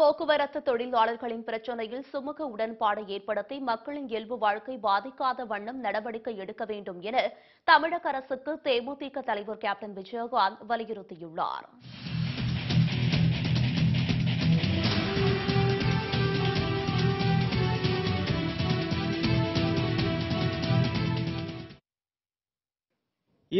போக்குவரத்து தொழிலாளர்களின் பிரச்சினையில் சுமூக உடன்பாடு ஏற்படுத்தி மக்களின் இயல்பு வாழ்க்கை பாதிக்காத வண்ணம் நடவடிக்கை எடுக்க வேண்டும் என தமிழக அரசுக்கு தேமுதிக தலைவர் கேப்டன் விஜயகாந்த் வலியுறுத்தியுள்ளார்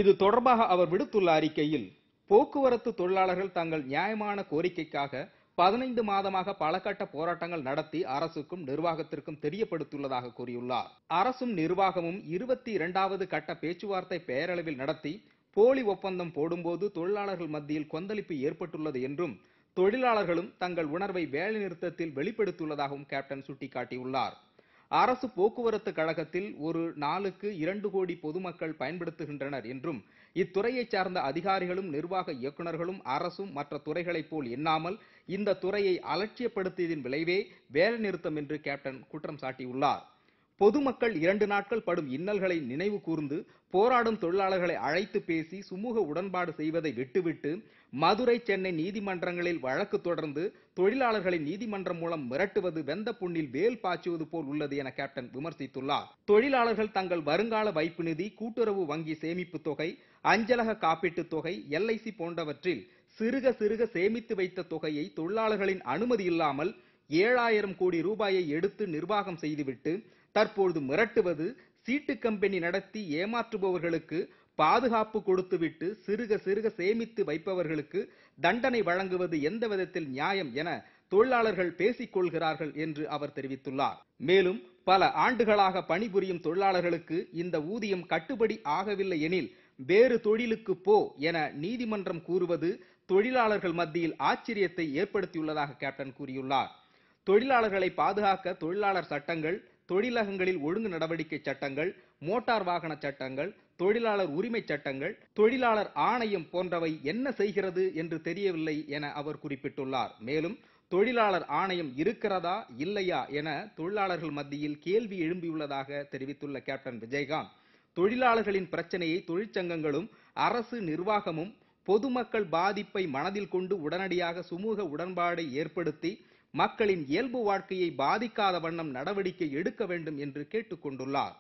இது தொடர்பாக அவர் விடுத்துள்ள அறிக்கையில் போக்குவரத்து தொழிலாளர்கள் தங்கள் நியாயமான கோரிக்கைக்காக பதினைந்து மாதமாக பல கட்ட போராட்டங்கள் நடத்தி அரசுக்கும் நிர்வாகத்திற்கும் தெரியப்படுத்தியுள்ளதாக கூறியுள்ளார் அரசும் நிர்வாகமும் இருபத்தி இரண்டாவது கட்ட பேச்சுவார்த்தை பெயரளவில் நடத்தி போலி ஒப்பந்தம் போடும்போது தொழிலாளர்கள் மத்தியில் கொந்தளிப்பு ஏற்பட்டுள்ளது என்றும் தொழிலாளர்களும் தங்கள் உணர்வை வேலைநிறுத்தத்தில் வெளிப்படுத்தியுள்ளதாகவும் கேப்டன் சுட்டிக்காட்டியுள்ளார் அரசு போக்குவரத்து கழகத்தில் ஒரு நாளுக்கு இரண்டு கோடி பொதுமக்கள் பயன்படுத்துகின்றனர் என்றும் இத்துறையை சார்ந்த அதிகாரிகளும் நிர்வாக இயக்குநர்களும் அரசும் மற்ற துறைகளைப் போல் எண்ணாமல் இந்த துறையை அலட்சியப்படுத்தியதன் விளைவே வேலைநிறுத்தம் என்று கேப்டன் குற்றம் சாட்டியுள்ளார் பொதுமக்கள் இரண்டு நாட்கள் படும் இன்னல்களை நினைவு கூர்ந்து போராடும் தொழிலாளர்களை அழைத்து பேசி சுமூக உடன்பாடு செய்வதை விட்டுவிட்டு மதுரை சென்னை நீதிமன்றங்களில் வழக்கு தொடர்ந்து தொழிலாளர்களை நீதிமன்றம் மூலம் மிரட்டுவது வெந்த புண்ணில் வேல் பாய்ச்சுவது போல் உள்ளது என கேப்டன் விமர்சித்துள்ளார் தொழிலாளர்கள் தங்கள் வருங்கால வைப்பு நிதி கூட்டுறவு வங்கி சேமிப்பு தொகை அஞ்சலக காப்பீட்டுத் தொகை எல்ஐசி போன்றவற்றில் சிறுக சிறுக சேமித்து வைத்த தொகையை தொழிலாளர்களின் அனுமதி இல்லாமல் ஏழாயிரம் கோடி ரூபாயை எடுத்து நிர்வாகம் செய்துவிட்டு தற்பொழுது மிரட்டுவது சீட்டு கம்பெனி நடத்தி ஏமாற்றுபவர்களுக்கு பாதுகாப்பு கொடுத்துவிட்டு சிறுக சிறுக சேமித்து வைப்பவர்களுக்கு தண்டனை வழங்குவது எந்த விதத்தில் நியாயம் என தொழிலாளர்கள் பேசிக் கொள்கிறார்கள் என்று அவர் தெரிவித்துள்ளார் மேலும் பல ஆண்டுகளாக பணிபுரியும் தொழிலாளர்களுக்கு இந்த ஊதியம் கட்டுப்படி ஆகவில்லை எனில் வேறு தொழிலுக்கு போ என நீதிமன்றம் கூறுவது தொழிலாளர்கள் மத்தியில் ஆச்சரியத்தை ஏற்படுத்தியுள்ளதாக கேப்டன் கூறியுள்ளார் தொழிலாளர்களை பாதுகாக்க தொழிலாளர் சட்டங்கள் தொழிலகங்களில் ஒழுங்கு நடவடிக்கை சட்டங்கள் மோட்டார் வாகன சட்டங்கள் தொழிலாளர் உரிமை சட்டங்கள் தொழிலாளர் ஆணையம் போன்றவை என்ன செய்கிறது என்று தெரியவில்லை என அவர் குறிப்பிட்டுள்ளார் மேலும் தொழிலாளர் ஆணையம் இருக்கிறதா இல்லையா என தொழிலாளர்கள் மத்தியில் கேள்வி எழும்பியுள்ளதாக தெரிவித்துள்ள கேப்டன் விஜயகாந்த் தொழிலாளர்களின் பிரச்சனையை தொழிற்சங்கங்களும் அரசு நிர்வாகமும் பொதுமக்கள் பாதிப்பை மனதில் கொண்டு உடனடியாக சுமூக உடன்பாடை ஏற்படுத்தி மக்களின் இயல்பு வாழ்க்கையை பாதிக்காத வண்ணம் நடவடிக்கை எடுக்க வேண்டும் என்று கேட்டுக்கொண்டுள்ளார்